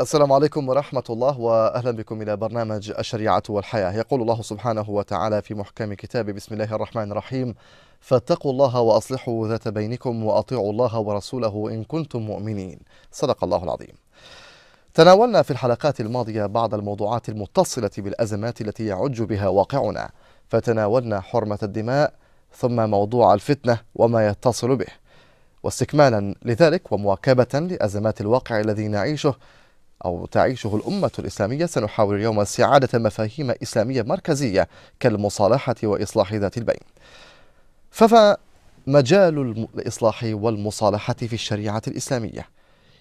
السلام عليكم ورحمة الله وأهلا بكم إلى برنامج الشريعة والحياة يقول الله سبحانه وتعالى في محكم كتاب بسم الله الرحمن الرحيم فاتقوا الله وأصلحوا ذات بينكم وأطيعوا الله ورسوله إن كنتم مؤمنين صدق الله العظيم تناولنا في الحلقات الماضية بعض الموضوعات المتصلة بالأزمات التي يعج بها واقعنا فتناولنا حرمة الدماء ثم موضوع الفتنة وما يتصل به واستكمالا لذلك ومواكبة لأزمات الواقع الذي نعيشه أو تعيشه الأمة الإسلامية سنحاول اليوم استعادة مفاهيم إسلامية مركزية كالمصالحة وإصلاح ذات البين فما مجال الإصلاح والمصالحة في الشريعة الإسلامية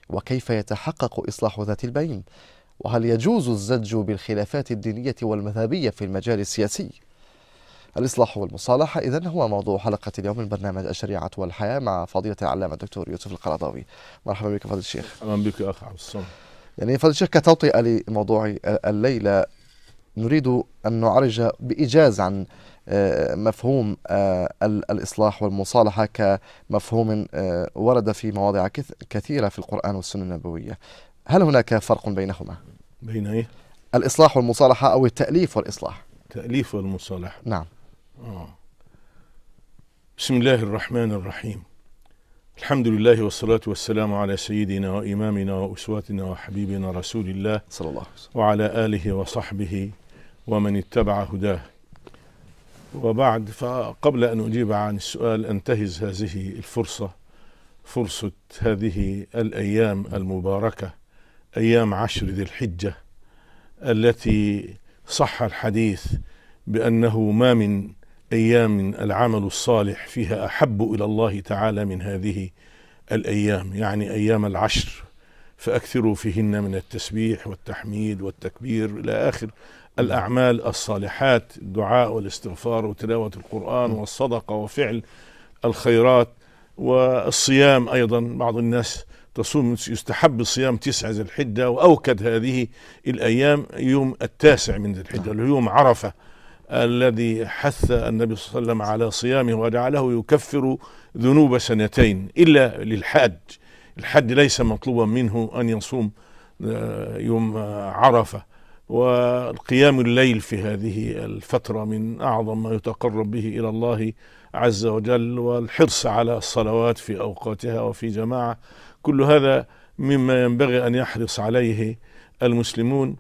وكيف يتحقق إصلاح ذات البين وهل يجوز الزج بالخلافات الدينية والمذهبية في المجال السياسي الإصلاح والمصالحة إذا هو موضوع حلقة اليوم من برنامج الشريعة والحياة مع فضيلة العلامة الدكتور يوسف القرضاوي مرحبا بك فضيلة الشيخ أهلا بك أخ عبد الصمد يعني الشيخ كتوطئة لموضوع الليلة نريد أن نعرج بإيجاز عن آه، مفهوم آه، الإصلاح والمصالحة كمفهوم آه، ورد في مواضع كثيرة في القرآن والسنة النبوية هل هناك فرق بينهما؟ بين إيه؟ الإصلاح والمصالحة أو التأليف والإصلاح التأليف والمصالحة نعم آه. بسم الله الرحمن الرحيم الحمد لله والصلاة والسلام على سيدنا وإمامنا وأسواتنا وحبيبنا رسول الله صلى الله عليه وسلم وعلى آله وصحبه ومن اتبع هداه وبعد فقبل أن أجيب عن السؤال أنتهز هذه الفرصة فرصة هذه الأيام المباركة أيام عشر ذي الحجة التي صح الحديث بأنه ما من أيام العمل الصالح فيها أحب إلى الله تعالى من هذه الأيام يعني أيام العشر فأكثروا فيهن من التسبيح والتحميد والتكبير إلى آخر الأعمال الصالحات الدعاء والاستغفار وتلاوة القرآن والصدقة وفعل الخيرات والصيام أيضا بعض الناس تصوم يستحب صيام تسعة ذي الحجة وأوكد هذه الأيام يوم التاسع من ذي الحجة اللي هو يوم عرفة الذي حث النبي صلى الله عليه وسلم على صيامه وجعله يكفر ذنوب سنتين إلا للحاج الحاج ليس مطلوبا منه أن يصوم آه، يوم عرفة وقيام الليل في هذه الفترة من أعظم ما يتقرب به إلى الله عز وجل والحرص على الصلوات في أوقاتها وفي جماعة كل هذا مما ينبغي أن يحرص عليه المسلمون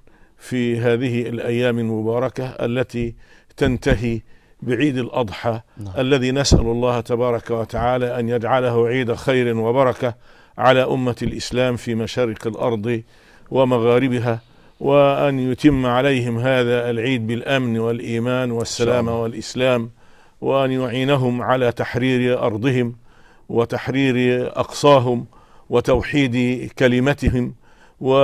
في هذه الايام المباركه التي تنتهي بعيد الاضحى نعم. الذي نسال الله تبارك وتعالى ان يجعله عيد خير وبركه على امه الاسلام في مشارق الارض ومغاربها وان يتم عليهم هذا العيد بالامن والايمان والسلام والاسلام وان يعينهم على تحرير ارضهم وتحرير اقصاهم وتوحيد كلمتهم و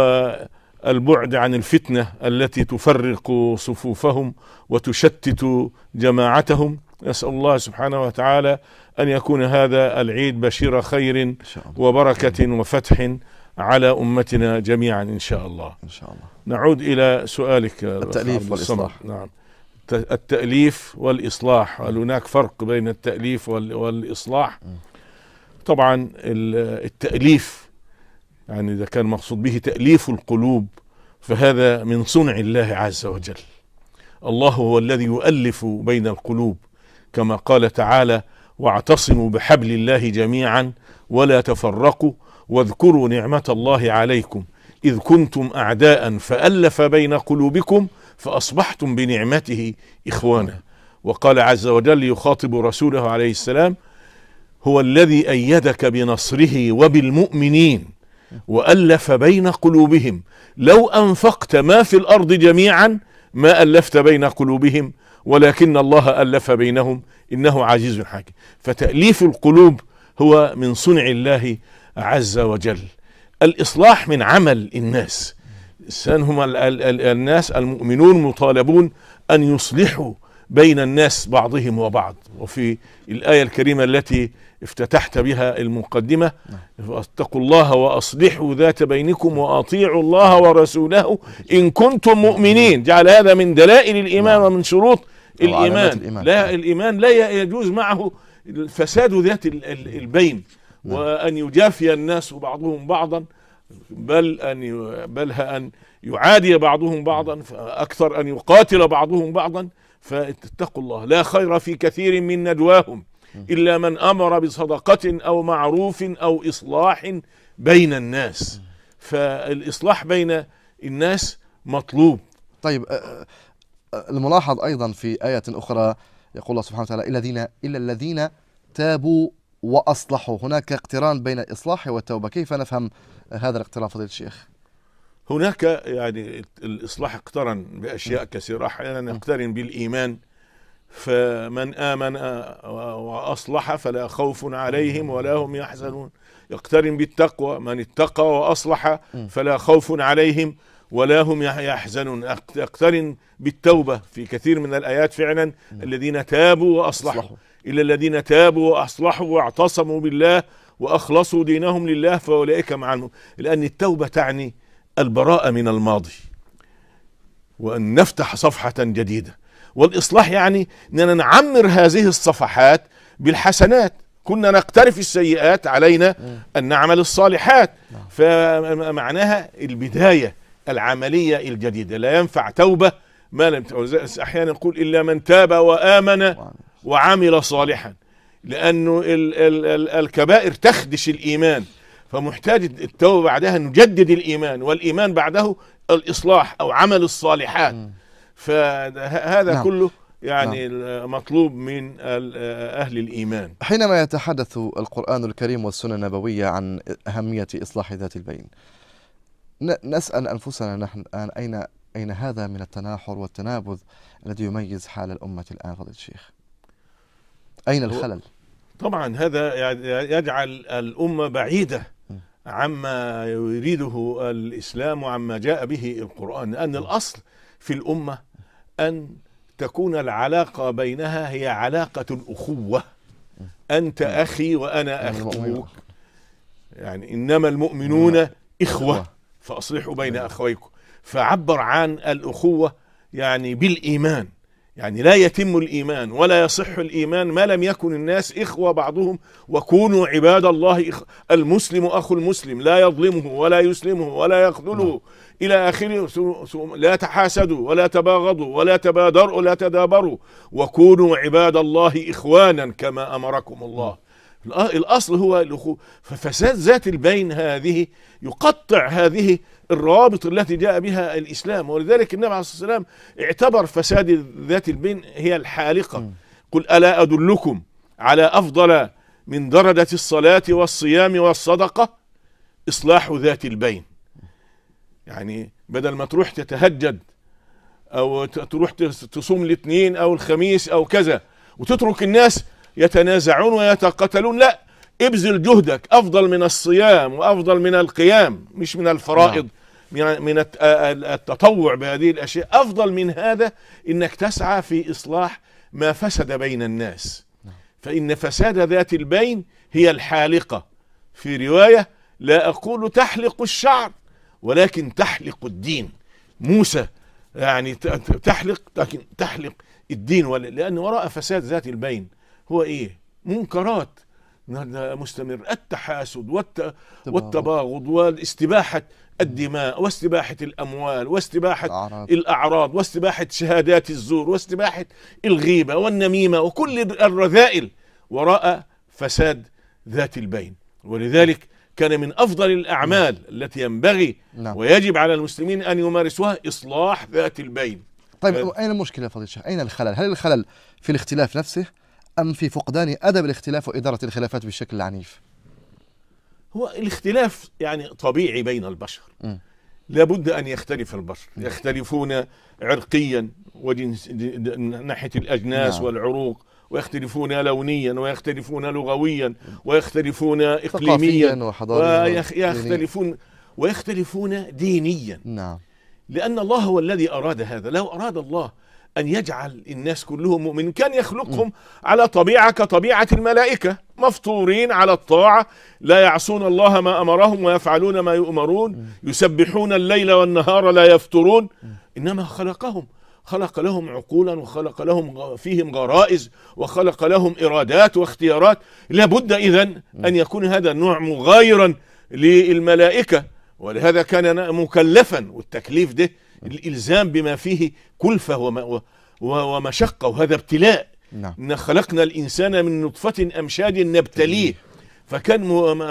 البعد عن الفتنه التي تفرق صفوفهم وتشتت جماعتهم نسال الله سبحانه وتعالى ان يكون هذا العيد بشير خير وبركه وفتح على امتنا جميعا ان شاء الله ان شاء الله نعود الى سؤالك التاليف والاصلاح نعم التاليف والاصلاح هل هناك فرق بين التاليف والاصلاح طبعا التاليف يعني إذا كان مقصود به تأليف القلوب فهذا من صنع الله عز وجل الله هو الذي يؤلف بين القلوب كما قال تعالى واعتصموا بحبل الله جميعا ولا تفرقوا واذكروا نعمة الله عليكم إذ كنتم أعداء فألف بين قلوبكم فأصبحتم بنعمته إخوانا وقال عز وجل يخاطب رسوله عليه السلام هو الذي أيدك بنصره وبالمؤمنين وألف بين قلوبهم لو أنفقت ما في الأرض جميعا ما ألفت بين قلوبهم ولكن الله ألف بينهم إنه عزيز حكيم فتأليف القلوب هو من صنع الله عز وجل الإصلاح من عمل الناس هم الناس المؤمنون مطالبون أن يصلحوا بين الناس بعضهم وبعض وفي الآية الكريمة التي افتتحت بها المقدمة نعم. اتقوا الله وأصلحوا ذات بينكم وأطيعوا الله ورسوله إن كنتم مؤمنين جعل هذا من دلائل الإيمان نعم. ومن شروط الإيمان, الإيمان. لا الإيمان لا يجوز معه فساد ذات البين نعم. وأن يجافي الناس بعضهم بعضا بل أن بل أن يعادي بعضهم بعضا فأكثر أن يقاتل بعضهم بعضا فاتقوا الله لا خير في كثير من ندواهم إلا من أمر بصدقة أو معروف أو إصلاح بين الناس فالإصلاح بين الناس مطلوب طيب الملاحظ أيضا في آية أخرى يقول الله سبحانه وتعالى إلا الذين, إلا الذين تابوا وأصلحوا هناك اقتران بين الإصلاح والتوبة كيف نفهم هذا الاقتران فضيلة الشيخ هناك يعني الإصلاح اقترن بأشياء كثيرة أحيانا يقترن بالإيمان فمن آمن وأصلح فلا خوف عليهم ولا هم يحزنون يقترن بالتقوى من اتقى وأصلح فلا خوف عليهم ولا هم يحزنون اقترن بالتوبة في كثير من الآيات فعلا الذين تابوا وأصلحوا إلا الذين تابوا وأصلحوا واعتصموا بالله وأخلصوا دينهم لله فأولئك معهم لأن التوبة تعني البراءة من الماضي وأن نفتح صفحة جديدة والاصلاح يعني اننا نعمر هذه الصفحات بالحسنات كنا نقترف السيئات علينا ان نعمل الصالحات نعم. فمعناها البدايه العمليه الجديده لا ينفع توبه ما لم احيانا نقول الا من تاب وامن وعمل صالحا لانه ال ال ال الكبائر تخدش الايمان فمحتاج التوبه بعدها نجدد الايمان والايمان بعده الاصلاح او عمل الصالحات م. فهذا نعم. كله يعني نعم. مطلوب من أهل الإيمان حينما يتحدث القرآن الكريم والسنة النبوية عن أهمية إصلاح ذات البين نسأل أنفسنا نحن الآن أين أين هذا من التناحر والتنابذ الذي يميز حال الأمة الآن فضل الشيخ أين الخلل طبعا هذا يجعل الأمة بعيدة عما يريده الإسلام وعما جاء به القرآن لأن الأصل في الأمة أن تكون العلاقة بينها هي علاقة الأخوة أنت أخي وأنا أخوك يعني إنما المؤمنون إخوة فأصلحوا بين أخويكم فعبر عن الأخوة يعني بالإيمان يعني لا يتم الإيمان ولا يصح الإيمان ما لم يكن الناس إخوة بعضهم وكونوا عباد الله إخ... المسلم أخو المسلم لا يظلمه ولا يسلمه ولا يخذله نعم. إلى آخره لا تحاسدوا ولا تباغضوا ولا تبادروا ولا تدابروا وكونوا عباد الله إخوانا كما أمركم الله الأصل هو الأخوة ففساد ذات البين هذه يقطع هذه الروابط التي جاء بها الإسلام ولذلك النبي عليه الصلاة والسلام اعتبر فساد ذات البين هي الحالقة م. قل ألا أدلكم على أفضل من درجة الصلاة والصيام والصدقة إصلاح ذات البين يعني بدل ما تروح تتهجد أو تروح تصوم الاثنين أو الخميس أو كذا وتترك الناس يتنازعون ويتقاتلون لا ابذل جهدك افضل من الصيام وافضل من القيام مش من الفرائض نعم. من آه، التطوع بهذه الأشياء أفضل من هذا إنك تسعى في إصلاح ما فسد بين الناس نعم. فإن فساد ذات البين هي الحالقة في رواية لا أقول تحلق الشعر ولكن تحلق الدين موسى يعني تحلق لكن تحلق الدين لأن وراء فساد ذات البين هو إيه منكرات مستمر التحاسد والتباغض والاستباحة الدماء واستباحة الأموال واستباحة الأعراض, الأعراض واستباحة شهادات الزور واستباحة الغيبة والنميمة وكل الرذائل وراء فساد ذات البين ولذلك كان من أفضل الأعمال نعم. التي ينبغي نعم. ويجب على المسلمين أن يمارسوها إصلاح ذات البين طيب ف... أين المشكلة فضيل الشيخ أين الخلل هل الخلل في الاختلاف نفسه أم في فقدان أدب الاختلاف وإدارة الخلافات بالشكل العنيف هو الاختلاف يعني طبيعي بين البشر لابد ان يختلف البشر يختلفون عرقيا وجنس ناحيه الاجناس نعم. والعروق ويختلفون لونيا ويختلفون لغويا ويختلفون اقليميا ويختلفون ويختلفون دينيا نعم لان الله هو الذي اراد هذا لو اراد الله أن يجعل الناس كلهم مؤمنين كان يخلقهم على طبيعة كطبيعة الملائكة مفطورين على الطاعة لا يعصون الله ما أمرهم ويفعلون ما يؤمرون يسبحون الليل والنهار لا يفترون إنما خلقهم خلق لهم عقولا وخلق لهم فيهم غرائز وخلق لهم إرادات واختيارات لابد إذا أن يكون هذا النوع مغايرا للملائكة ولهذا كان مكلفا والتكليف ده الالزام بما فيه كلفه وما ومشقه وهذا ابتلاء نعم. خلقنا الانسان من نطفه امشاد نبتليه فكان م...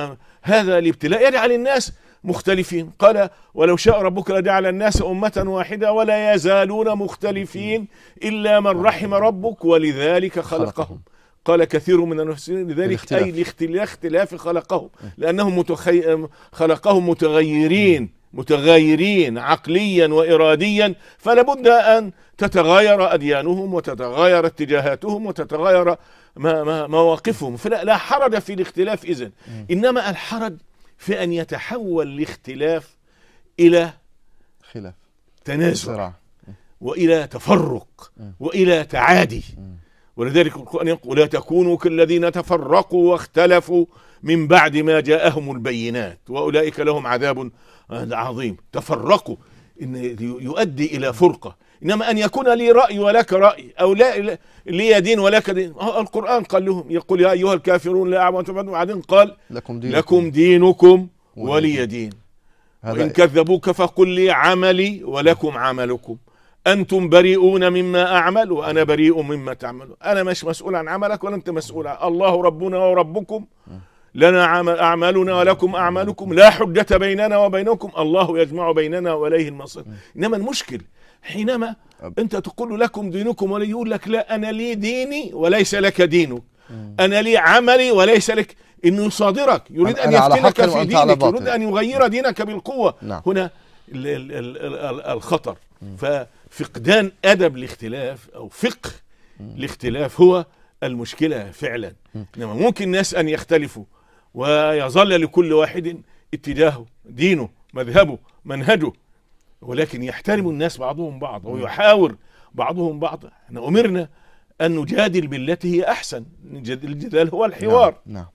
هذا الابتلاء يجعل الناس مختلفين قال ولو شاء ربك لجعل الناس أمة واحدة ولا يزالون مختلفين إلا من رحم ربك ولذلك خلقهم قال كثير من المفسرين لذلك الاختلاف. أي لاختلاف خلقهم لأنهم متخي... خلقهم متغيرين متغايرين عقليا وإراديا فلابد أن تتغاير أديانهم وتتغاير اتجاهاتهم وتتغاير مواقفهم فلا لا حرج في الاختلاف إذن إنما الحرج في أن يتحول الاختلاف إلى خلاف تنازع وإلى تفرق وإلى تعادي ولذلك القرآن يقول لا تكونوا كالذين تفرقوا واختلفوا من بعد ما جاءهم البينات وأولئك لهم عذاب هذا عظيم تفرقوا إن يؤدي إلى فرقة إنما أن يكون لي رأي ولك رأي أو لا لي دين ولك دين أه، القرآن قال لهم يقول يا أيها الكافرون لا أعبد بعدين قال لكم دينكم, لكم دينكم ولي دين وإن كذبوك فقل لي عملي ولكم عملكم أنتم بريئون مما أعمل وأنا بريء مما تعملون أنا مش مسؤول عن عملك ولا أنت مسؤول الله ربنا وربكم لنا أعمالنا ولكم أعمالكم لا حجة بيننا وبينكم الله يجمع بيننا وإليه المصير إنما المشكل حينما أنت تقول لكم دينكم ولا يقول لك لا أنا لي ديني وليس لك دينك أنا لي عملي وليس لك إنه يصادرك يريد أن يفتنك في دينك يريد أن يغير دينك بالقوة نعم. هنا الخطر ففقدان أدب الاختلاف أو فقه الاختلاف هو المشكلة فعلا إنما ممكن الناس أن يختلفوا ويظل لكل واحد اتجاهه دينه مذهبه منهجه ولكن يحترم الناس بعضهم بعض ويحاور بعضهم بعضا احنا امرنا ان نجادل بالتي هي احسن الجدال هو الحوار نعم.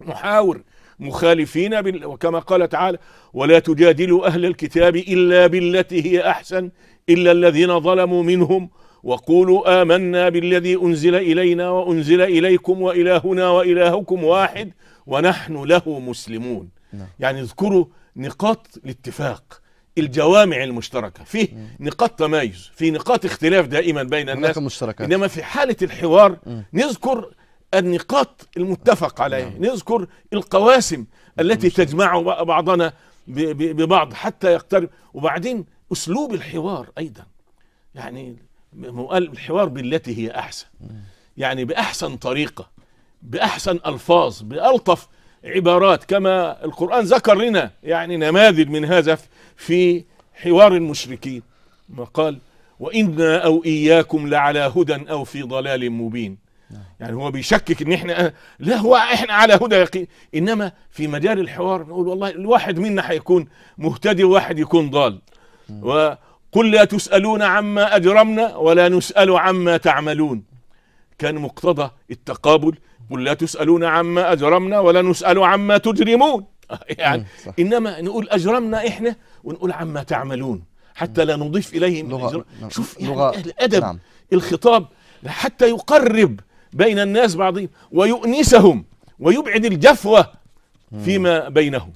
نعم. نحاور مخالفين بال... وكما قال تعالى ولا تجادلوا اهل الكتاب الا بالتي هي احسن الا الذين ظلموا منهم وقولوا آمنا بالذي أنزل إلينا وأنزل إليكم وإلهنا وإلهكم واحد ونحن له مسلمون نعم. يعني اذكروا نقاط الاتفاق الجوامع المشتركه فيه مم. نقاط تمايز في نقاط اختلاف دائما بين الناس مشتركة. انما في حاله الحوار مم. نذكر النقاط المتفق عليها نعم. نذكر القواسم التي تجمع بعضنا ببعض حتى يقترب وبعدين اسلوب الحوار ايضا يعني قال الحوار بالتي هي احسن يعني باحسن طريقه باحسن الفاظ بالطف عبارات كما القران ذكر لنا يعني نماذج من هذا في حوار المشركين ما قال وانا او اياكم لعلى هدى او في ضلال مبين يعني هو بيشكك ان احنا لا هو احنا على هدى يقين انما في مجال الحوار نقول والله الواحد منا هيكون مهتدي وواحد يكون ضال و قل لا تسألون عما أجرمنا ولا نسأل عما تعملون كان مقتضى التقابل قل لا تسألون عما أجرمنا ولا نسأل عما تجرمون يعني إنما نقول أجرمنا إحنا ونقول عما تعملون حتى لا نضيف إليهم لغة نعم. شوف يعني لغة الأدب نعم. الخطاب حتى يقرب بين الناس بعضهم ويؤنسهم ويبعد الجفوة فيما بينهم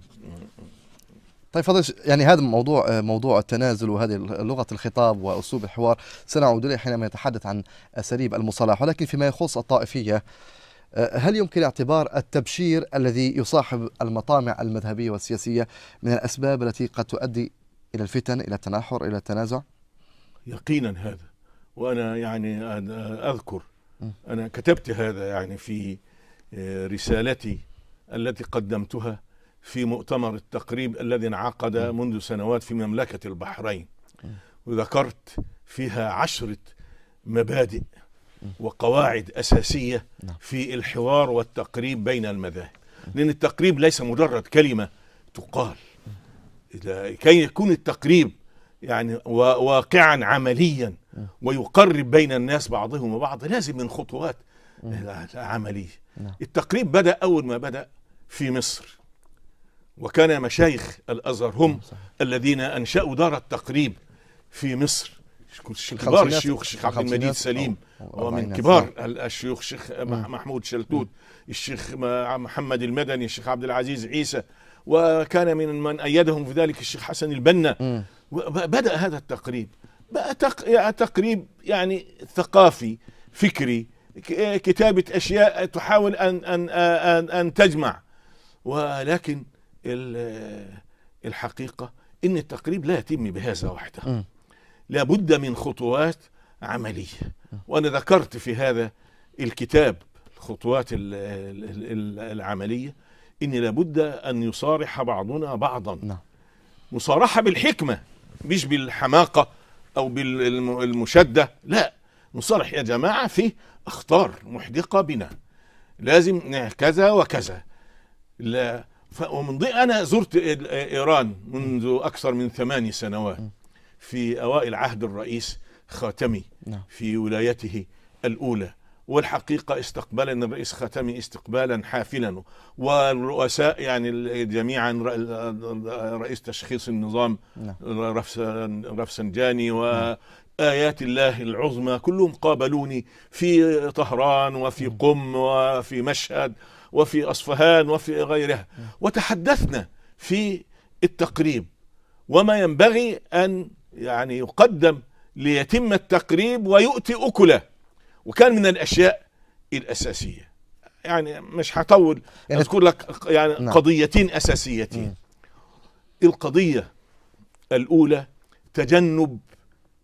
طيب فضل يعني هذا موضوع آه، موضوع التنازل وهذه لغه الخطاب واسلوب الحوار سنعود اليه حينما نتحدث عن اساليب المصالحه ولكن فيما يخص الطائفيه آه، هل يمكن اعتبار التبشير الذي يصاحب المطامع المذهبيه والسياسيه من الاسباب التي قد تؤدي الى الفتن الى التناحر الى التنازع؟ يقينا هذا وانا يعني اذكر انا كتبت هذا يعني في آه، رسالتي التي قدمتها في مؤتمر التقريب الذي انعقد منذ سنوات في مملكة البحرين وذكرت فيها عشرة مبادئ وقواعد أساسية نعم. في الحوار والتقريب بين المذاهب لأن التقريب ليس مجرد كلمة تقال كي يكون التقريب يعني واقعا عمليا ويقرب بين الناس بعضهم وبعض لازم من خطوات عملية نعم. التقريب بدأ أول ما بدأ في مصر وكان مشايخ الازهر هم صح. الذين انشاوا دار التقريب في مصر كبار الشيوخ الشيخ عبد المجيد سليم ومن كبار الشيوخ الشيخ محمود شلتوت الشيخ محمد المدني الشيخ عبد العزيز عيسى وكان من من ايدهم في ذلك الشيخ حسن البنا بدا هذا التقريب بقى يعني تقريب يعني ثقافي فكري كتابه اشياء تحاول ان ان ان, أن تجمع ولكن الحقيقة أن التقريب لا يتم بهذا وحده لابد من خطوات عملية وأنا ذكرت في هذا الكتاب الخطوات العملية إن لابد أن يصارح بعضنا بعضا نعم. مصارحة بالحكمة مش بالحماقة أو بالمشدة لا نصارح يا جماعة في أخطار محدقة بنا لازم كذا وكذا لا ومن ضمن انا زرت ايران منذ اكثر من ثماني سنوات في اوائل عهد الرئيس خاتمي نعم. في ولايته الاولى والحقيقة استقبلنا الرئيس خاتمي استقبالا حافلا والرؤساء يعني جميعا رئيس تشخيص النظام نعم. رفسنجاني وآيات نعم. الله العظمى كلهم قابلوني في طهران وفي قم وفي مشهد وفي أصفهان وفي غيرها وتحدثنا في التقريب وما ينبغي أن يعني يقدم ليتم التقريب ويؤتي أكله وكان من الأشياء الأساسية يعني مش هطول يعني أذكر لك يعني نعم. قضيتين أساسيتين م. القضية الأولى تجنب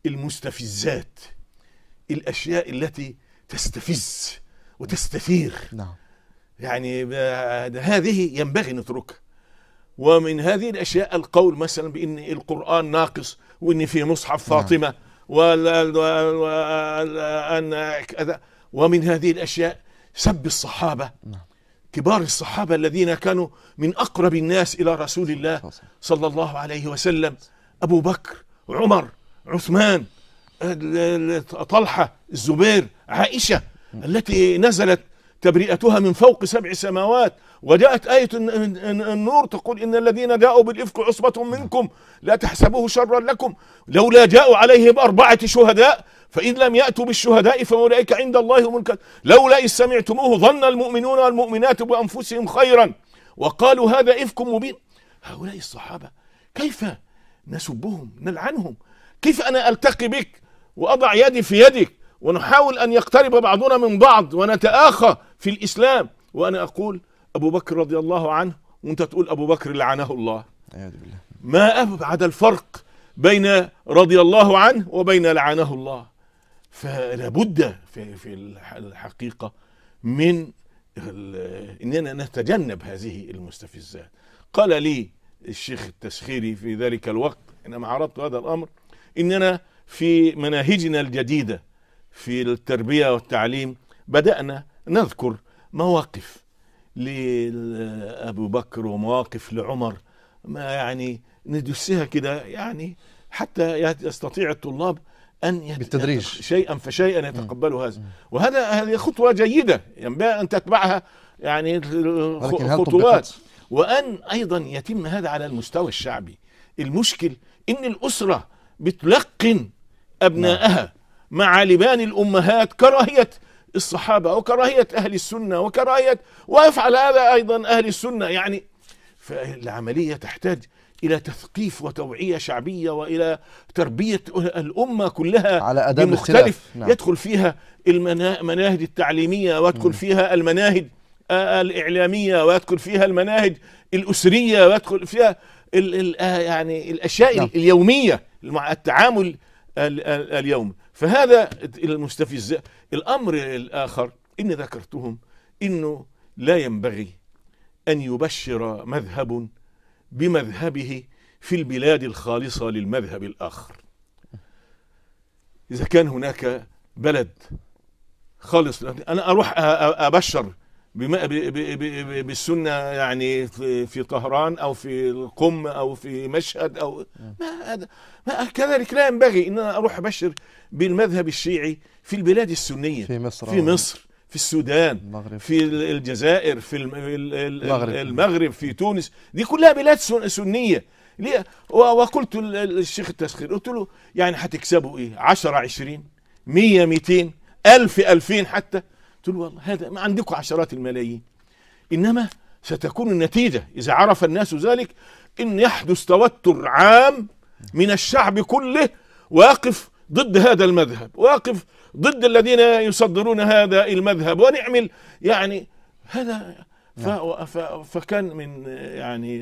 المستفزات الأشياء التي تستفز وتستثير نعم. يعني هذه ينبغي نتركها ومن هذه الأشياء القول مثلا بأن القرآن ناقص وأن في مصحف نعم. فاطمة وأن كذا ومن هذه الأشياء سب الصحابة نعم. كبار الصحابة الذين كانوا من أقرب الناس إلى رسول الله صلى الله عليه وسلم أبو بكر عمر عثمان طلحة الزبير عائشة نعم. التي نزلت تبرئتها من فوق سبع سماوات وجاءت آية النور تقول إن الذين جاءوا بالإفك عصبة منكم لا تحسبوه شرا لكم لولا جاءوا عليه بأربعة شهداء فإن لم يأتوا بالشهداء فأولئك عند الله هم لولا إذ سمعتموه ظن المؤمنون والمؤمنات بأنفسهم خيرا وقالوا هذا إفك مبين هؤلاء الصحابة كيف نسبهم نلعنهم كيف أنا ألتقي بك وأضع يدي في يدك ونحاول أن يقترب بعضنا من بعض ونتآخى في الإسلام وأنا أقول أبو بكر رضي الله عنه وأنت تقول أبو بكر لعنه الله ما أبعد الفرق بين رضي الله عنه وبين لعنه الله فلا بد في, في الحقيقة من إننا نتجنب هذه المستفزات قال لي الشيخ التسخيري في ذلك الوقت حينما عرضت هذا الأمر إننا في مناهجنا الجديدة في التربية والتعليم بدأنا نذكر مواقف لأبو بكر ومواقف لعمر ما يعني ندسها كده يعني حتى يستطيع الطلاب أن بالتدريج شيئا فشيئا يتقبلوا هذا وهذا هذه خطوة جيدة ينبغي يعني أن تتبعها يعني خطوات وأن أيضا يتم هذا على المستوى الشعبي المشكل إن الأسرة بتلقن أبنائها نعم. مع لبان الأمهات كراهية الصحابة وكراهية أهل السنة وكراهية ويفعل هذا أيضا أهل السنة يعني فالعملية تحتاج إلى تثقيف وتوعية شعبية وإلى تربية الأمة كلها على أداب مختلف نعم. يدخل فيها المناهج التعليمية ويدخل فيها المناهج آه، الإعلامية ويدخل فيها المناهج الأسرية ويدخل فيها الـ الـ آه، يعني الأشياء نعم. اليومية مع التعامل اليومي فهذا المستفز الأمر الآخر اني ذكرتهم إنه لا ينبغي أن يبشر مذهب بمذهبه في البلاد الخالصة للمذهب الآخر إذا كان هناك بلد خالص أنا أروح أبشر بما بالسنه يعني في طهران او في القم او في مشهد او ما هذا ما كذلك لا ينبغي ان انا اروح ابشر بالمذهب الشيعي في البلاد السنيه في مصر في مصر في السودان المغرب. في الجزائر في المغرب. المغرب في تونس دي كلها بلاد سنيه ليه وقلت للشيخ التسخير قلت له يعني هتكسبوا ايه 10 20 100 200 1000 2000 حتى قلت له والله هذا ما عندكم عشرات الملايين انما ستكون النتيجه اذا عرف الناس ذلك ان يحدث توتر عام من الشعب كله واقف ضد هذا المذهب واقف ضد الذين يصدرون هذا المذهب ونعمل يعني هذا ف... نعم. فكان من يعني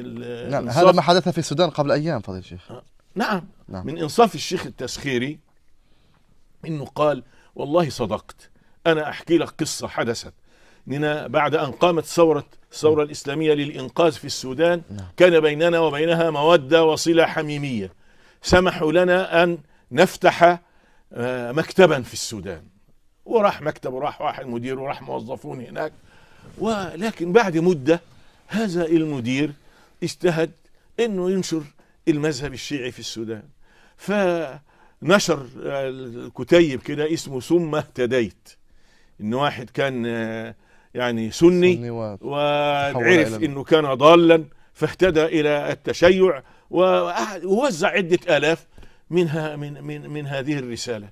نعم هذا ما حدث في السودان قبل ايام فضيله الشيخ آه، نعم, نعم من انصاف الشيخ التسخيري انه قال والله صدقت أنا أحكي لك قصة حدثت لنا بعد أن قامت ثورة الثورة نعم. الإسلامية للإنقاذ في السودان نعم. كان بيننا وبينها مودة وصلة حميمية سمحوا لنا أن نفتح آه، مكتبا في السودان وراح مكتب وراح واحد مدير وراح موظفون هناك ولكن بعد مدة هذا المدير اجتهد أنه ينشر المذهب الشيعي في السودان فنشر آه، الكتيب كده اسمه ثم اهتديت ان واحد كان آه، يعني سني سني وعرف انه كان ضالا فاهتدى الى التشيع ووزع عده الاف منها من من من هذه الرساله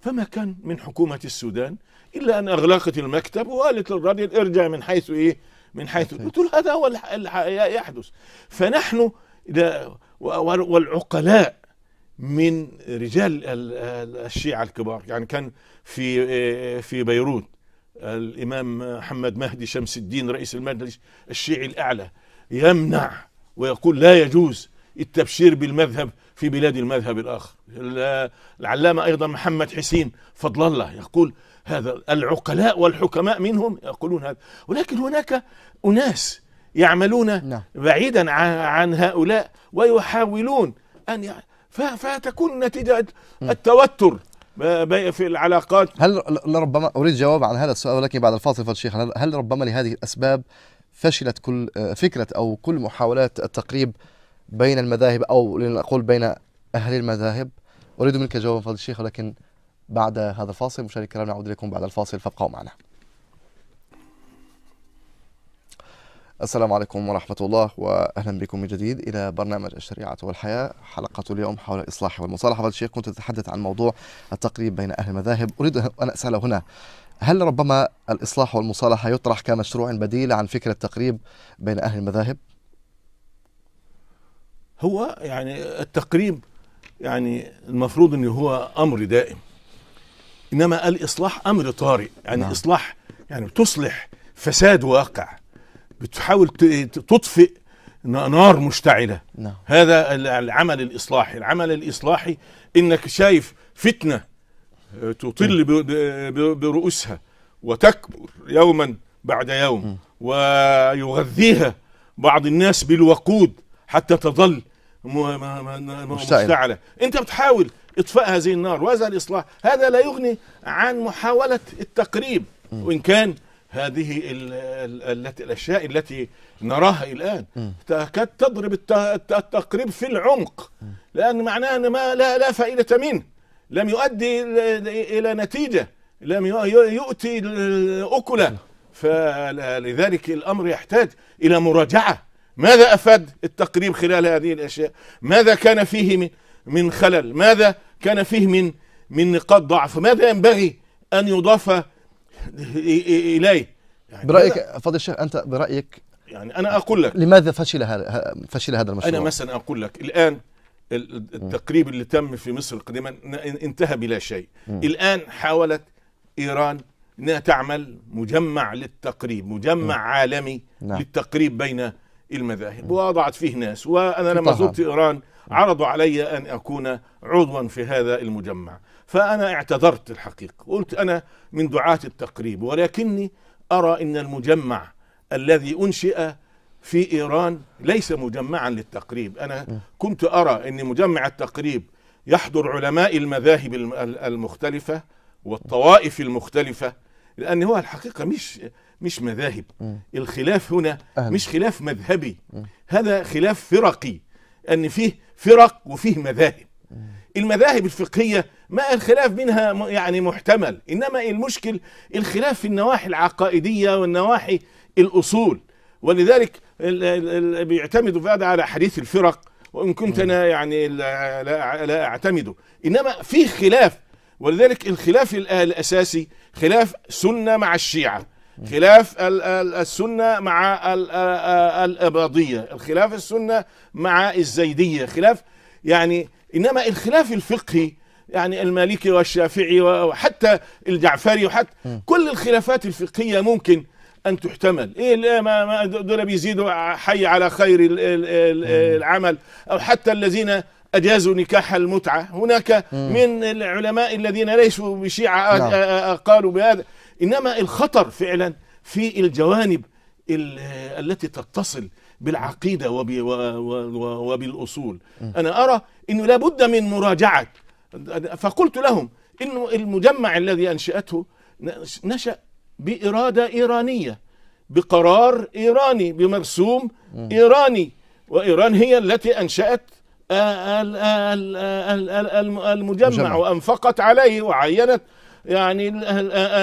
فما كان من حكومه السودان الا ان اغلقت المكتب وقالت للراجل ارجع من حيث ايه من حيث قلت له هذا هو اللي يحدث فنحن والعقلاء من رجال الشيعة الكبار يعني كان في في بيروت الإمام محمد مهدي شمس الدين رئيس المجلس الشيعي الأعلى يمنع ويقول لا يجوز التبشير بالمذهب في بلاد المذهب الآخر العلامة أيضا محمد حسين فضل الله يقول هذا العقلاء والحكماء منهم يقولون هذا ولكن هناك أناس يعملون نعم. بعيدا عن هؤلاء ويحاولون أن يعني فتكون نتيجة التوتر في العلاقات هل لربما أريد جواب عن هذا السؤال ولكن بعد الفاصل فالشيخ هل ربما لهذه الأسباب فشلت كل آه، فكرة أو كل محاولات التقريب بين المذاهب أو لنقول بين أهل المذاهب أريد منك جواب فضل الشيخ ولكن بعد هذا الفاصل مشاهدي الكرام نعود إليكم بعد الفاصل فابقوا معنا السلام عليكم ورحمة الله وأهلا بكم من جديد إلى برنامج الشريعة والحياة حلقة اليوم حول الإصلاح والمصالحة هذا الشيخ كنت أتحدث عن موضوع التقريب بين أهل المذاهب أريد أن أسأل هنا هل ربما الإصلاح والمصالحة يطرح كمشروع بديل عن فكرة التقريب بين أهل المذاهب؟ هو يعني التقريب يعني المفروض أنه هو أمر دائم إنما الإصلاح أمر طارئ يعني نعم. إصلاح يعني تصلح فساد واقع بتحاول تطفئ نار مشتعلة نعم. هذا العمل الإصلاحي العمل الإصلاحي إنك شايف فتنة آه، تطل برؤوسها وتكبر يوما بعد يوم ويغذيها بعض الناس بالوقود حتى تظل مشتعلة أنت بتحاول إطفاء هذه النار وهذا الإصلاح هذا لا يغني عن محاولة التقريب وإن كان هذه التي الاشياء التي نراها الان تكاد تضرب التقريب في العمق لان معناه ان ما لا لا فائده منه لم يؤدي الى نتيجه لم يؤتي اكله فلذلك الامر يحتاج الى مراجعه ماذا افاد التقريب خلال هذه الاشياء ماذا كان فيه من من خلل ماذا كان فيه من من نقاط ضعف ماذا ينبغي ان يضاف اليه يعني برايك فضل الشيخ انت برايك يعني انا اقول لك لماذا فشل هذا فشل هذا المشروع؟ انا مثلا اقول لك الان التقريب اللي تم في مصر قديما انتهى بلا شيء م. الان حاولت ايران انها تعمل مجمع للتقريب مجمع م. عالمي نعم. للتقريب بين المذاهب ووضعت فيه ناس وانا لما زرت ايران عرضوا علي ان اكون عضوا في هذا المجمع فأنا اعتذرت الحقيقة قلت أنا من دعاة التقريب ولكني أرى أن المجمع الذي أنشئ في إيران ليس مجمعا للتقريب أنا كنت أرى أن مجمع التقريب يحضر علماء المذاهب المختلفة والطوائف المختلفة لأن هو الحقيقة مش مش مذاهب الخلاف هنا مش خلاف مذهبي هذا خلاف فرقي أن فيه فرق وفيه مذاهب المذاهب الفقهية ما الخلاف منها يعني محتمل إنما المشكل الخلاف في النواحي العقائدية والنواحي الأصول ولذلك بيعتمدوا هذا على حديث الفرق وإن كنت أنا يعني لا, لا أعتمده إنما في خلاف ولذلك الخلاف الأساسي خلاف سنة مع الشيعة خلاف السنة مع الأباضية الخلاف السنة مع الزيدية خلاف يعني إنما الخلاف الفقهي يعني المالكي والشافعي وحتى الجعفري وحتى م. كل الخلافات الفقهية ممكن أن تحتمل إيه لا ما دول بيزيدوا حي على خير العمل أو حتى الذين أجازوا نكاح المتعة هناك م. من العلماء الذين ليسوا بشيعة آه، نعم. آه، آه، قالوا بهذا إنما الخطر فعلا في الجوانب التي تتصل بالعقيدة وبالأصول أنا أرى أنه لابد من مراجعة فقلت لهم انه المجمع الذي انشاته نشا باراده ايرانيه بقرار ايراني بمرسوم ايراني وايران هي التي انشات المجمع وانفقت عليه وعينت يعني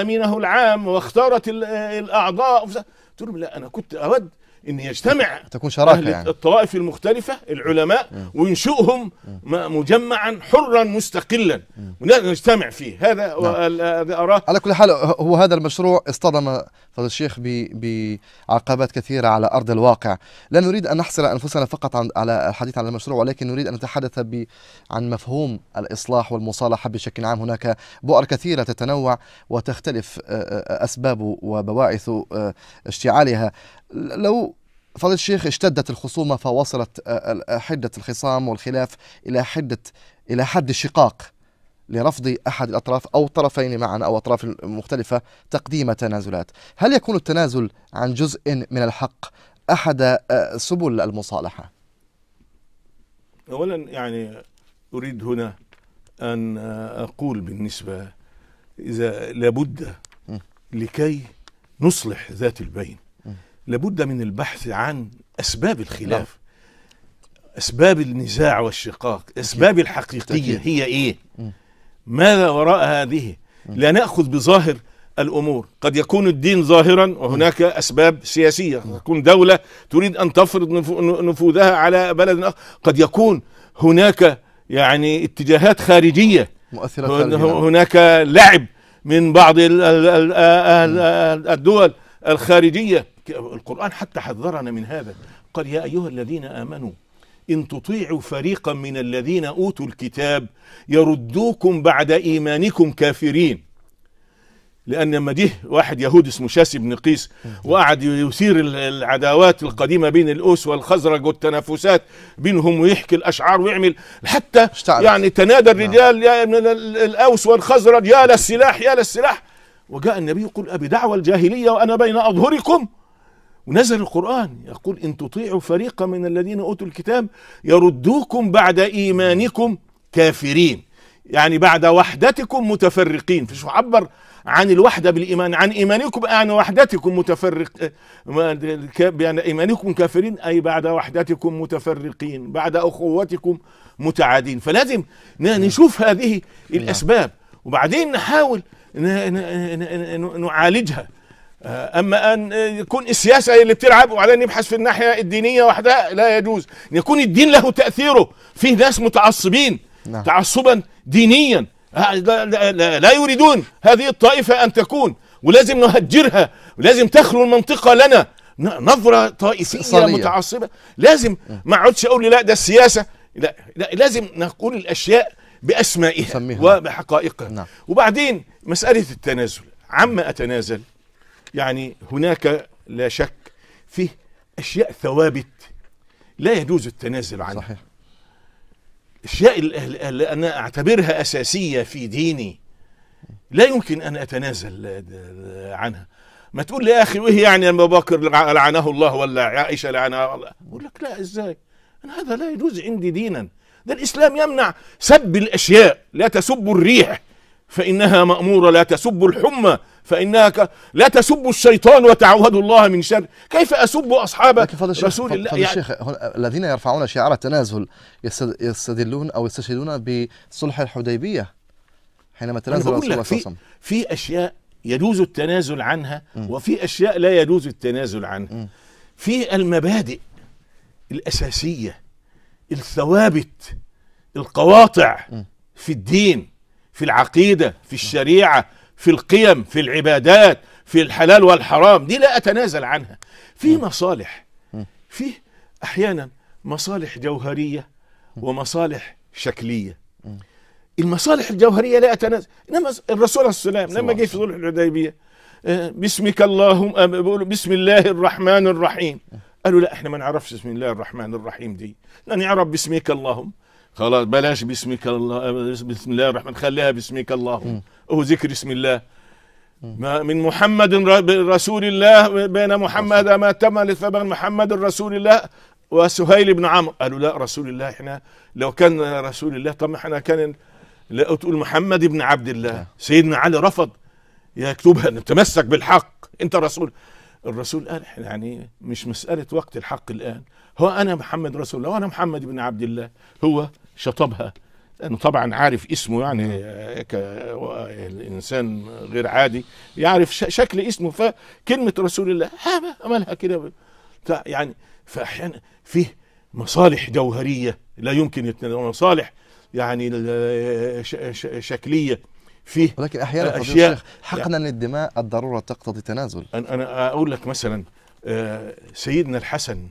امينه العام واختارت الاعضاء قلت لهم لا انا كنت اود ان يجتمع تكون شراكه أهل يعني الطوائف المختلفه العلماء م. وينشئهم م. مجمعا حرا مستقلا ونجتمع فيه هذا نعم. اراه على كل حال هو هذا المشروع اصطدم فضل الشيخ بعقبات كثيره على ارض الواقع لا نريد ان نحصر انفسنا فقط عن على الحديث عن المشروع ولكن نريد ان نتحدث عن مفهوم الاصلاح والمصالحه بشكل عام هناك بؤر كثيره تتنوع وتختلف اسباب وبواعث اشتعالها لو فضل الشيخ اشتدت الخصومة فوصلت آه، آه، آه، حدة الخصام والخلاف إلى حدة إلى حد الشقاق لرفض أحد الأطراف أو الطرفين معا أو أطراف مختلفة تقديم تنازلات هل يكون التنازل عن جزء من الحق أحد سبل المصالحة؟ أولا يعني أريد هنا أن أقول بالنسبة إذا لابد لكي نصلح ذات البين لابد من البحث عن اسباب الخلاف نعم. اسباب النزاع والشقاق اسباب الحقيقيه هي ايه ماذا وراء هذه لا ناخذ بظاهر الامور قد يكون الدين ظاهرا وهناك اسباب سياسيه تكون دوله تريد ان تفرض نفوذها على بلد آخر قد يكون هناك يعني اتجاهات خارجيه مؤثرات نعم. هناك لعب من بعض الدول الخارجيه القرآن حتى حذرنا من هذا قال يا أيها الذين آمنوا إن تطيعوا فريقا من الذين أوتوا الكتاب يردوكم بعد إيمانكم كافرين لأن لما جه واحد يهودي اسمه شاسي بن قيس وقعد يثير العداوات القديمة بين الأوس والخزرج والتنافسات بينهم ويحكي الأشعار ويعمل حتى يعني تنادى نعم. الرجال يا من الأوس والخزرج يا للسلاح يا للسلاح وجاء النبي يقول أبي دعوة الجاهلية وأنا بين أظهركم ونزل القرآن يقول إن تطيعوا فريقا من الذين أوتوا الكتاب يردوكم بعد إيمانكم كافرين يعني بعد وحدتكم متفرقين فشو عبر عن الوحدة بالإيمان عن إيمانكم عن وحدتكم متفرق يعني إيمانكم كافرين أي بعد وحدتكم متفرقين بعد أخوتكم متعادين فلازم نشوف هذه الأسباب وبعدين نحاول نعالجها آه، اما ان آه، يكون السياسه هي اللي بتلعب وبعدين نبحث في الناحيه الدينيه وحدها لا يجوز يكون الدين له تاثيره في ناس متعصبين نعم. تعصبا دينيا لا, لا, لا يريدون هذه الطائفه ان تكون ولازم نهجرها ولازم تخلو المنطقه لنا نظره طائفيه صلية. متعصبه لازم نعم. ما اقعدش اقول لا ده السياسه لا, لا لازم نقول الاشياء باسمائها وبحقائقها نعم. وبعدين مساله التنازل عما اتنازل يعني هناك لا شك فيه أشياء ثوابت لا يجوز التنازل عنها صحيح. الأشياء اللي أنا أعتبرها أساسية في ديني لا يمكن أن أتنازل عنها ما تقول لي يا أخي وإيه يعني أبو بكر لعنه الله ولا عائشة لعنها الله أقول لك لا إزاي أنا هذا لا يجوز عندي دينا ده الإسلام يمنع سب الأشياء لا تسب الريح فإنها مأمورة لا تسب الحمى فإنها ك... لا تسبوا الشيطان وتعوذوا الله من شر كيف أسب أصحاب رسول الله يعني الشيخ الذين يرفعون شعار التنازل يستدلون أو يستشهدون بصلح الحديبية حينما تنازل الرسول في, في أشياء يجوز التنازل عنها م. وفي أشياء لا يجوز التنازل عنها م. في المبادئ الأساسية الثوابت القواطع م. في الدين في العقيدة في الشريعة في القيم في العبادات في الحلال والحرام دي لا أتنازل عنها في مصالح فيه أحيانا مصالح جوهرية ومصالح شكلية المصالح الجوهرية لا أتنازل إنما الرسول عليه السلام لما جه في صلح الحديبية آه، بسمك اللهم آه، بسم الله الرحمن الرحيم قالوا لا احنا ما نعرفش بسم الله الرحمن الرحيم دي نعرف باسمك اللهم خلاص بلاش باسمك الله بسم الله الرحمن خليها باسمك الله او ذكر اسم الله ما من محمد رسول الله بين محمد ما تم فبين محمد رسول الله وسهيل بن عمرو قالوا لا رسول الله احنا لو كان رسول الله طب احنا كان لا تقول محمد بن عبد الله نعم. سيدنا علي رفض يكتبها تمسك بالحق انت رسول الرسول قال احنا يعني مش مسألة وقت الحق الآن هو أنا محمد رسول الله وأنا محمد بن عبد الله هو شطبها لانه طبعا عارف اسمه يعني نعم. الانسان غير عادي يعرف شكل اسمه فكلمه رسول الله عملها مالها كده يعني فاحيانا فيه مصالح جوهريه لا يمكن يتنازل مصالح يعني شكليه فيه ولكن احيانا اشياء حقنا يعني للدماء الضروره تقتضي تنازل انا اقول لك مثلا آه، سيدنا الحسن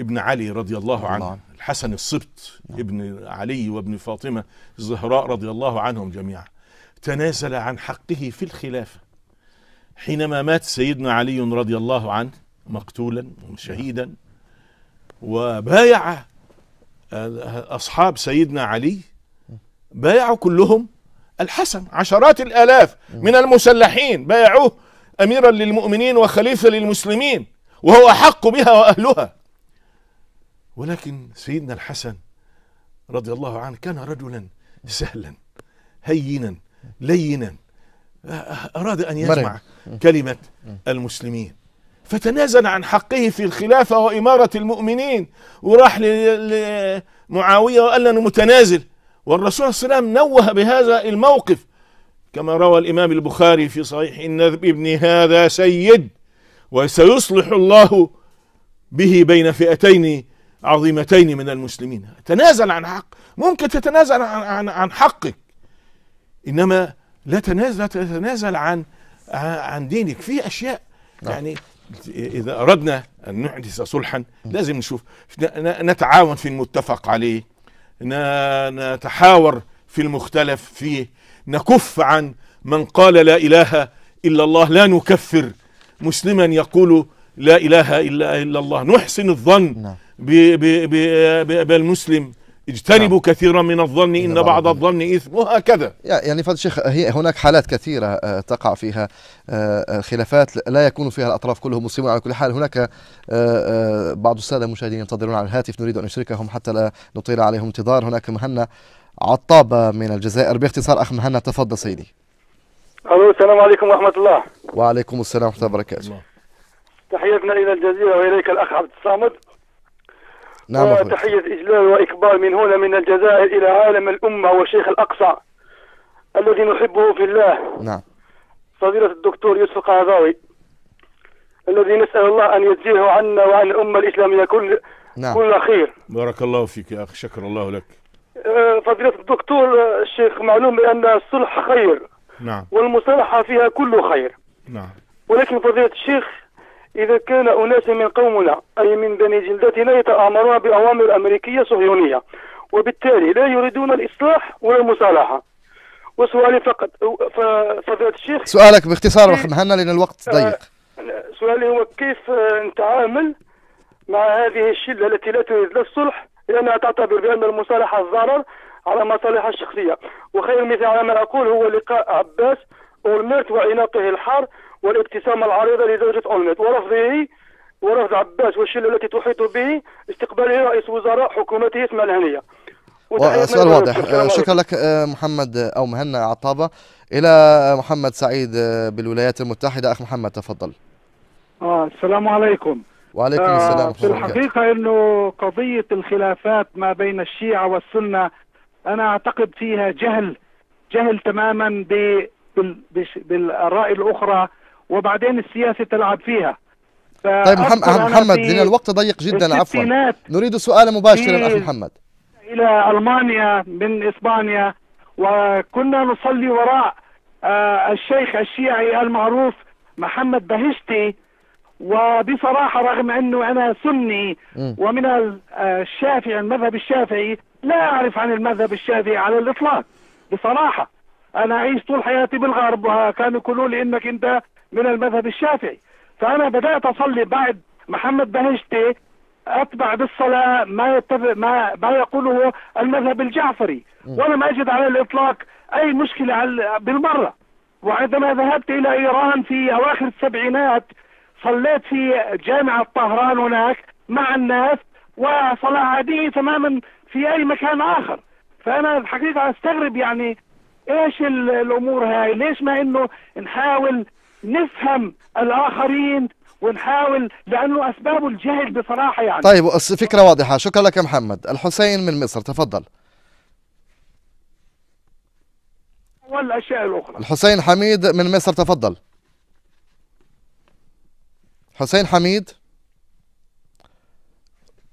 ابن علي رضي الله عنه نعم. الحسن السبط نعم. ابن علي وابن فاطمة الزهراء رضي الله عنهم جميعا تنازل عن حقه في الخلافة حينما مات سيدنا علي رضي الله عنه مقتولا شهيدا نعم. وبايع آه، أصحاب سيدنا علي بايعوا كلهم الحسن عشرات الآلاف نعم. من المسلحين بايعوه أميرا للمؤمنين وخليفة للمسلمين وهو أحق بها وأهلها ولكن سيدنا الحسن رضي الله عنه كان رجلا سهلا هينا لينا أراد أن يجمع كلمة المسلمين فتنازل عن حقه في الخلافة وإمارة المؤمنين وراح لمعاوية وقال له متنازل والرسول صلى الله عليه وسلم نوه بهذا الموقف كما روى الإمام البخاري في صحيح إن ابني هذا سيد وسيصلح الله به بين فئتين عظيمتين من المسلمين تنازل عن حق ممكن تتنازل عن, عن, عن حقك إنما لا تنازل لا تتنازل عن عن دينك في أشياء نعم. يعني إذا أردنا أن نحدث صلحا لازم نشوف نتعاون في المتفق عليه نتحاور في المختلف فيه نكف عن من قال لا إله إلا الله لا نكفر مسلما يقول لا إله إلا, الله نحسن الظن نعم. بالمسلم اجتنبوا نعم. كثيرا من الظن ان بعض, بعض الظن اثم وهكذا يعني فضل الشيخ هي هناك حالات كثيره آه، تقع فيها آه، آه، خلافات لا يكون فيها الاطراف كلهم مسلمون على كل حال هناك بعض الساده المشاهدين ينتظرون على الهاتف نريد ان نشركهم حتى لا نطيل عليهم انتظار هناك مهنا عطابه من الجزائر باختصار اخ مهنا تفضل سيدي الو السلام عليكم ورحمه الله وعليكم السلام ورحمه الله وبركاته تحياتنا الى الجزيره واليك الاخ عبد الصامد نعم آه، تحية إجلال وإكبار من هنا من الجزائر إلى عالم الأمة والشيخ الأقصى الذي نحبه في الله نعم فضيلة الدكتور يوسف قعداوي الذي نسأل الله أن يجزيه عنا وعن الأمة الإسلامية كل نعم. كل خير بارك الله فيك يا أخي شكر الله لك آه، فضيلة الدكتور آه، الشيخ معلوم بأن الصلح خير نعم والمصالحة فيها كل خير نعم ولكن فضيلة الشيخ إذا كان أناس من قومنا أي من بني جلدتنا يتآمرون بأوامر أمريكية صهيونية وبالتالي لا يريدون الإصلاح ولا المصالحة وسؤالي فقط فضيلة الشيخ سؤالك باختصار وخدمها لأن الوقت ضيق آه، سؤالي هو كيف نتعامل مع هذه الشلة التي لا تريد لا الصلح لأنها تعتبر بأن المصالحة ضرر على مصالحها الشخصية وخير مثال على ما أقول هو لقاء عباس أولمرت وعناقه الحار والابتسامة العريضة لزوجة أولمرت ورفضه ورفض عباس والشلة التي تحيط به استقباله رئيس وزراء حكومته اسمها الهنيه سؤال واضح شكرا, لك آه، محمد أو مهنا عطابة إلى آه، محمد سعيد آه، بالولايات المتحدة أخ محمد تفضل آه السلام عليكم وعليكم السلام في الحقيقة أنه قضية الخلافات ما بين الشيعة والسنة أنا أعتقد فيها جهل جهل تماما بالآراء الأخرى وبعدين السياسه تلعب فيها طيب محمد محمد لان الوقت ضيق جدا عفوا نريد سؤالا مباشرا اخي محمد الى المانيا من اسبانيا وكنا نصلي وراء آه، الشيخ الشيعي المعروف محمد بهشتي وبصراحه رغم انه انا سني ومن آه، الشافعي المذهب الشافعي لا اعرف عن المذهب الشافعي على الاطلاق بصراحه انا اعيش طول حياتي بالغرب وكانوا يقولوا لي انك انت من المذهب الشافعي فأنا بدأت أصلي بعد محمد بهشتي أتبع بالصلاة ما يتبع ما ما يقوله المذهب الجعفري ولم أجد على الإطلاق أي مشكلة على بالمرة وعندما ذهبت إلى إيران في أواخر السبعينات صليت في جامعة طهران هناك مع الناس وصلاة عادية تماما في أي مكان آخر فأنا الحقيقة أستغرب يعني إيش الأمور هاي ليش ما إنه نحاول نفهم الاخرين ونحاول لانه اسبابه الجهل بصراحه يعني طيب فكره واضحه شكرا لك يا محمد الحسين من مصر تفضل والاشياء الاخرى الحسين حميد من مصر تفضل حسين حميد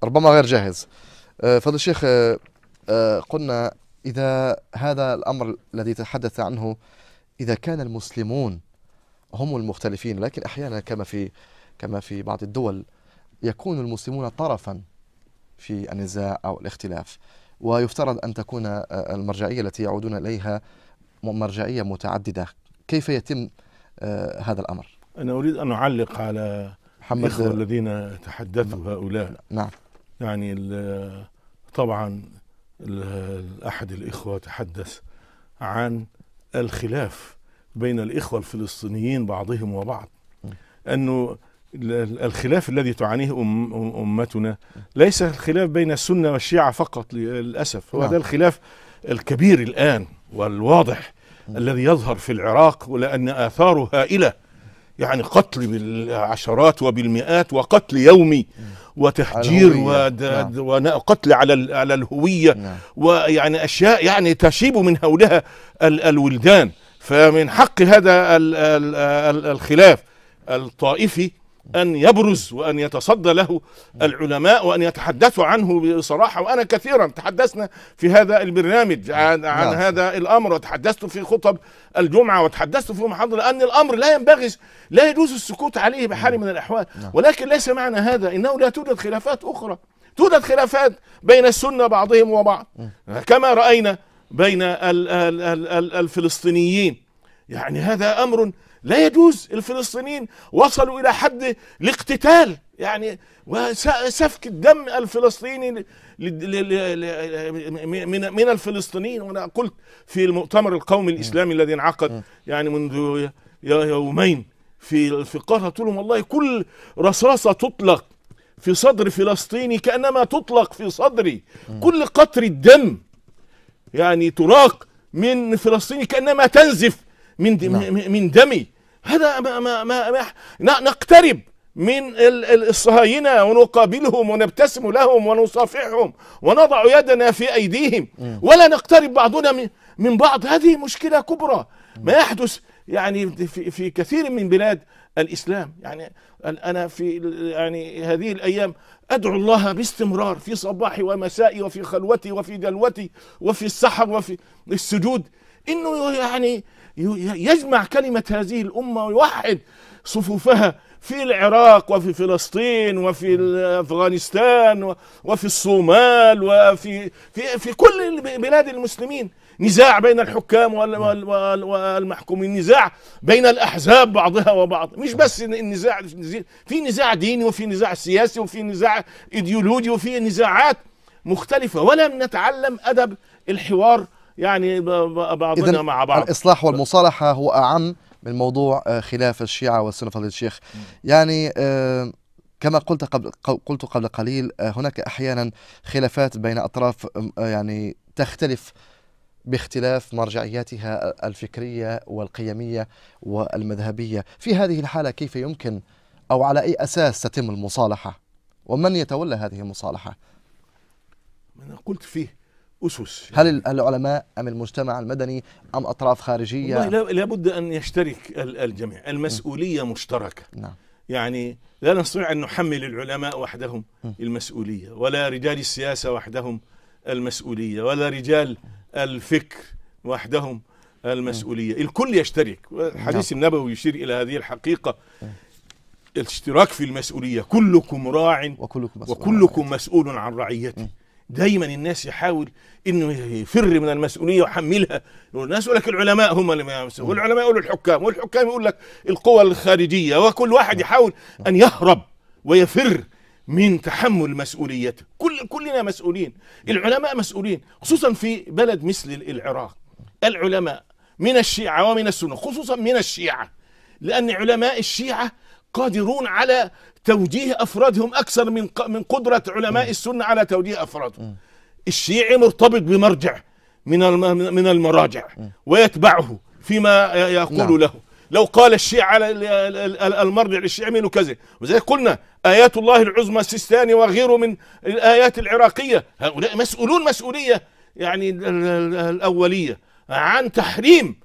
ربما غير جاهز آه، فضل الشيخ آه، آه، قلنا اذا هذا الامر الذي تحدث عنه اذا كان المسلمون هم المختلفين لكن احيانا كما في كما في بعض الدول يكون المسلمون طرفا في النزاع او الاختلاف ويفترض ان تكون آه، المرجعيه التي يعودون اليها مرجعيه متعدده كيف يتم آه، هذا الامر انا اريد ان اعلق على محمد الذين تحدثوا نعم. هؤلاء نعم يعني طبعا احد الاخوه تحدث عن الخلاف بين الإخوة الفلسطينيين بعضهم وبعض أنه الخلاف الذي تعانيه أم أمتنا ليس الخلاف بين السنة والشيعة فقط للأسف هو نعم. ده الخلاف الكبير الآن والواضح الذي يظهر في العراق ولأن آثاره هائلة يعني قتل بالعشرات وبالمئات وقتل يومي وتحجير وقتل على نعم. على الهويه نعم. ويعني اشياء يعني تشيب من هولها الولدان فمن حق هذا الخلاف الطائفي أن يبرز وأن يتصدى له العلماء وأن يتحدثوا عنه بصراحة وأنا كثيرا تحدثنا في هذا البرنامج عن, عن نعم. هذا الأمر وتحدثت في خطب الجمعة وتحدثت في محاضرة لأن الأمر لا ينبغي لا يجوز السكوت عليه بحال من الأحوال نعم. ولكن ليس معنى هذا إنه لا توجد خلافات أخرى توجد خلافات بين السنة بعضهم وبعض كما رأينا بين الفلسطينيين يعني هذا امر لا يجوز الفلسطينيين وصلوا الى حد الاقتتال يعني وسفك الدم الفلسطيني من من الفلسطينيين وانا قلت في المؤتمر القومي الاسلامي الذي انعقد يعني منذ يومين في في القاهره قلت لهم والله كل رصاصه تطلق في صدر فلسطيني كانما تطلق في صدري كل قطر الدم يعني تراق من فلسطين كانما تنزف من دم نعم. من دمي هذا ما ما ما نقترب من الصهاينه ونقابلهم ونبتسم لهم ونصافحهم ونضع يدنا في ايديهم ولا نقترب بعضنا من بعض هذه مشكله كبرى ما يحدث يعني في, في كثير من بلاد الاسلام يعني انا في يعني هذه الايام ادعو الله باستمرار في صباحي ومسائي وفي خلوتي وفي جلوتي وفي السحر وفي السجود انه يعني يجمع كلمه هذه الامه ويوحد صفوفها في العراق وفي فلسطين وفي افغانستان وفي الصومال وفي في في كل بلاد المسلمين نزاع بين الحكام والمحكومين نزاع بين الأحزاب بعضها وبعض مش بس النزاع في نزاع ديني وفي نزاع سياسي وفي نزاع إيديولوجي وفي نزاعات مختلفة ولم نتعلم أدب الحوار يعني بعضنا مع بعض الإصلاح والمصالحة هو أعم من موضوع آه، خلاف الشيعة والسنة فضل الشيخ يعني آه، كما قلت قبل قلت قبل قليل آه، هناك احيانا خلافات بين اطراف يعني تختلف باختلاف مرجعياتها الفكريه والقيميه والمذهبيه، في هذه الحاله كيف يمكن او على اي اساس تتم المصالحه؟ ومن يتولى هذه المصالحه؟ انا قلت فيه اسس يعني هل العلماء ام المجتمع المدني ام اطراف خارجيه؟ لا لابد ان يشترك الجميع، نعم. المسؤوليه م. مشتركه. نعم. يعني لا نستطيع ان نحمل العلماء وحدهم المسؤوليه ولا رجال السياسه وحدهم المسؤوليه ولا رجال الفكر وحدهم المسؤولية نعم. الكل يشترك الحديث نعم. النبوي يشير إلى هذه الحقيقة الاشتراك في المسؤولية كلكم راع وكلكم مسؤول, وكلكم مسؤول عن رعيته نعم. دايما الناس يحاول انه يفر من المسؤوليه ويحملها الناس يقول لك العلماء هم اللي مسؤول والعلماء يقولوا الحكام والحكام يقول لك القوى الخارجيه وكل واحد يحاول ان يهرب ويفر من تحمل مسؤوليته كل كلنا مسؤولين العلماء مسؤولين خصوصا في بلد مثل العراق العلماء من الشيعة ومن السنة خصوصا من الشيعة لأن علماء الشيعة قادرون على توجيه أفرادهم أكثر من من قدرة علماء السنة على توجيه أفرادهم الشيعي مرتبط بمرجع من من المراجع ويتبعه فيما يقول نعم. له لو قال الشيعة على المرجع الشيعي منه كذا وزي قلنا آيات الله العظمى السيستاني وغيره من الآيات العراقية هؤلاء مسؤولون مسؤولية يعني الأولية عن تحريم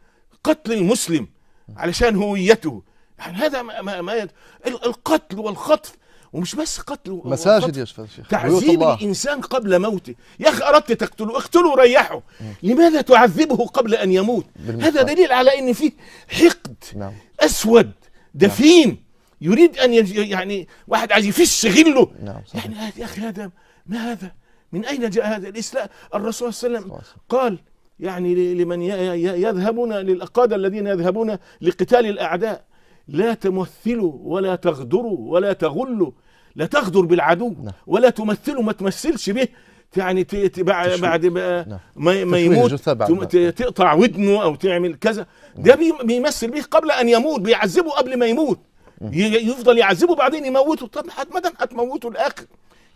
قتل المسلم علشان هويته يعني هذا ما, ما, ما يد... القتل والخطف ومش بس قتل مساجد يا شيخ تعذيب الانسان قبل موته يا اخي اردت تقتله اقتله ريحه لماذا تعذبه قبل ان يموت بالمشفار. هذا دليل على ان في حقد نعم. اسود نعم. دفين نعم. يريد ان يج... يعني واحد عايز يفش غله نعم يعني يا اخي هذا ما هذا من اين جاء هذا الاسلام الرسول صلى الله عليه وسلم قال يعني لمن يذهبون للقاده الذين يذهبون لقتال الاعداء لا تمثلوا ولا تغدروا ولا تغلوا لا تغدر بالعدو نعم. ولا تمثلوا ما تمثلش به يعني بعد بعد ما, نعم. ما يموت نعم. تقطع ودنه او تعمل كذا ده نعم. بيمثل به قبل ان يموت بيعذبه قبل ما يموت يفضل يعذبه بعدين يموته طب دام هتموته الاخر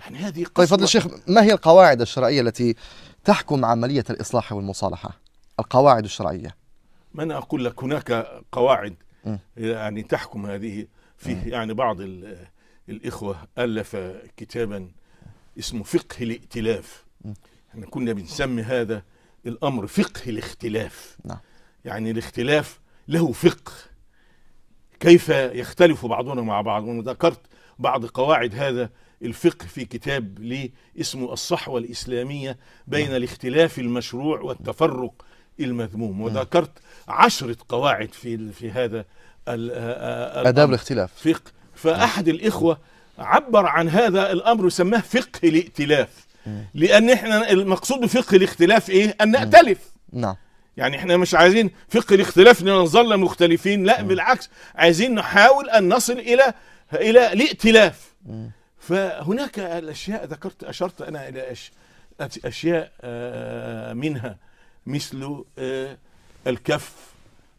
يعني هذه قصة طيب فضل الشيخ ما هي القواعد الشرعيه التي تحكم عمليه الاصلاح والمصالحه القواعد الشرعيه ما انا اقول لك هناك قواعد يعني تحكم هذه فيه يعني بعض الاخوه الف كتابا اسمه فقه الائتلاف احنا يعني كنا بنسمي هذا الامر فقه الاختلاف نعم. يعني الاختلاف له فقه كيف يختلف بعضنا مع بعض وذكرت بعض قواعد هذا الفقه في كتاب لي اسمه الصحوة الإسلامية بين نعم. الاختلاف المشروع والتفرق المذموم نعم. وذكرت عشرة قواعد في في هذا آه، آه، آداب الاختلاف فقه فأحد نعم. الإخوة عبر عن هذا الأمر وسماه فقه الائتلاف لأن احنا المقصود بفقه الاختلاف إيه؟ أن نأتلف نعم يعني احنا مش عايزين فقه الاختلاف نظل مختلفين لا م. بالعكس عايزين نحاول ان نصل الى الى الائتلاف فهناك الاشياء ذكرت اشرت انا الى اشياء آه، منها مثل آه، الكف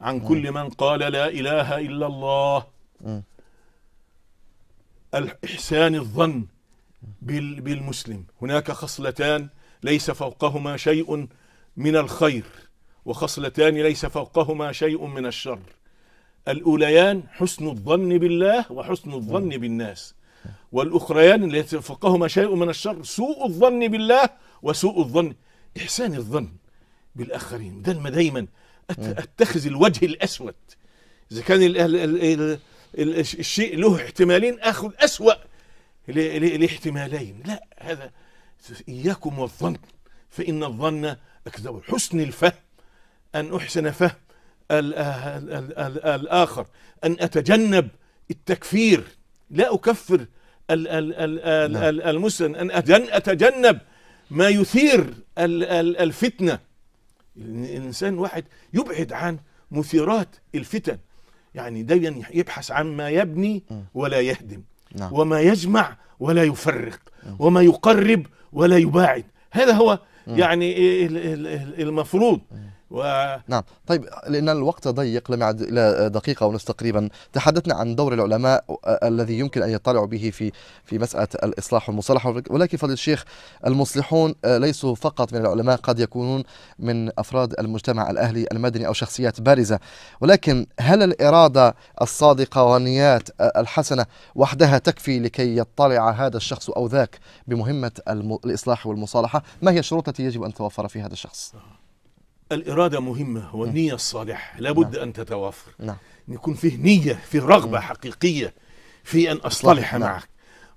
عن كل من قال لا اله الا الله الاحسان الظن بالمسلم هناك خصلتان ليس فوقهما شيء من الخير وخصلتان ليس فوقهما شيء من الشر الأوليان حسن الظن بالله وحسن الظن بالناس والأخريان ليس فوقهما شيء من الشر سوء الظن بالله وسوء الظن إحسان الظن بالآخرين دلما دايما أتخذ الوجه الأسود إذا كان الشيء له احتمالين أخذ أسوأ الاحتمالين لا هذا إياكم والظن فإن الظن أكذب حسن الفهم أن أحسن فهم الآخر أن أتجنب التكفير لا أكفر نعم. المسلم أن أتجنب ما يثير الفتنة الإنسان واحد يبعد عن مثيرات الفتن يعني دايما يبحث عن ما يبني ولا يهدم نعم. وما يجمع ولا يفرق وما يقرب ولا يباعد هذا هو يعني المفروض و... نعم طيب لأن الوقت ضيق لم يعد إلى دقيقة ونصف تقريبا تحدثنا عن دور العلماء آه، الذي يمكن أن يطلعوا به في في مسألة الإصلاح والمصالحة ولكن فضل الشيخ المصلحون آه، ليسوا فقط من العلماء قد يكونون من أفراد المجتمع الأهلي المدني أو شخصيات بارزة ولكن هل الإرادة الصادقة والنيات آه، الحسنة وحدها تكفي لكي يطلع هذا الشخص أو ذاك بمهمة الإصلاح والمصالحة ما هي الشروط التي يجب أن تتوفر في هذا الشخص؟ الإرادة مهمة والنية الصالحة لابد نعم. أن تتوافر نعم. يكون فيه نية فيه رغبة حقيقية في أن أصطلح نعم. معك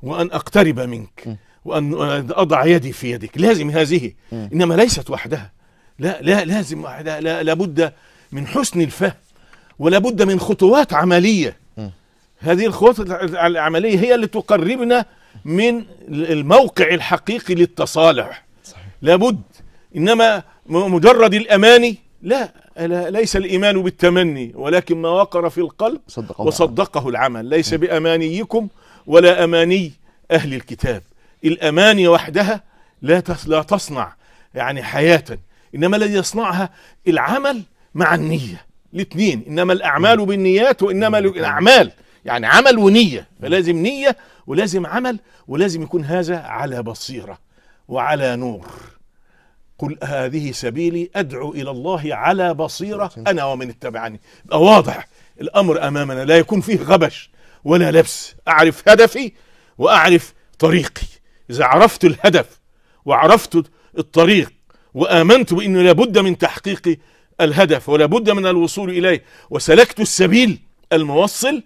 وأن أقترب منك م. وأن أضع يدي في يدك لازم هذه م. إنما ليست وحدها لا لا لازم وحدها لا لابد من حسن الفهم ولابد من خطوات عملية م. هذه الخطوات العملية هي اللي تقربنا من الموقع الحقيقي للتصالح صحيح. لابد إنما مجرد الأماني لا ليس الإيمان بالتمني ولكن ما وقر في القلب صدقه وصدقه العمل ليس بأمانيكم ولا أماني أهل الكتاب الأماني وحدها لا لا تصنع يعني حياة إنما الذي يصنعها العمل مع النية الاثنين إنما الأعمال بالنيات وإنما الأعمال يعني عمل ونية فلازم نية ولازم عمل ولازم يكون هذا على بصيرة وعلى نور قل هذه سبيلي أدعو إلى الله على بصيرة أنا ومن اتبعني يبقى واضح الأمر أمامنا لا يكون فيه غبش ولا لبس أعرف هدفي وأعرف طريقي إذا عرفت الهدف وعرفت الطريق وآمنت بأنه لابد من تحقيق الهدف ولابد من الوصول إليه وسلكت السبيل الموصل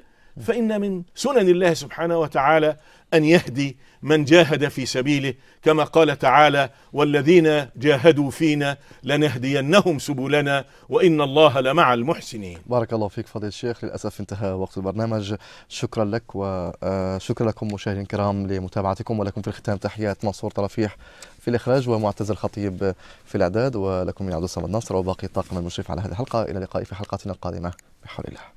فإن من سنن الله سبحانه وتعالى أن يهدي من جاهد في سبيله كما قال تعالى والذين جاهدوا فينا لنهدينهم سبلنا وإن الله لمع المحسنين بارك الله فيك فضيل الشيخ للأسف انتهى وقت البرنامج شكرا لك وشكرا آه، لكم مشاهدين الكرام لمتابعتكم ولكم في الختام تحيات منصور طرفيح في الإخراج ومعتز الخطيب في الإعداد ولكم من عبد الصمد ناصر وباقي الطاقم المشرف على هذه الحلقة إلى اللقاء في حلقتنا القادمة بحول الله